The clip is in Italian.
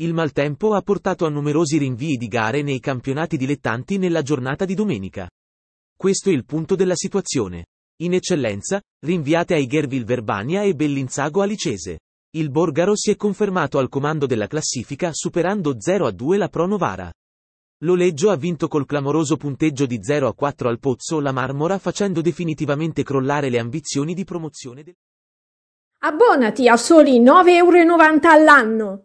Il maltempo ha portato a numerosi rinvii di gare nei campionati dilettanti nella giornata di domenica. Questo è il punto della situazione. In eccellenza, rinviate ai Gervil Verbania e Bellinzago Alicese. Il Borgaro si è confermato al comando della classifica superando 0-2 la Pro Novara. L'Oleggio ha vinto col clamoroso punteggio di 0-4 al Pozzo la Marmora facendo definitivamente crollare le ambizioni di promozione del... Abbonati a soli 9,90 euro all'anno!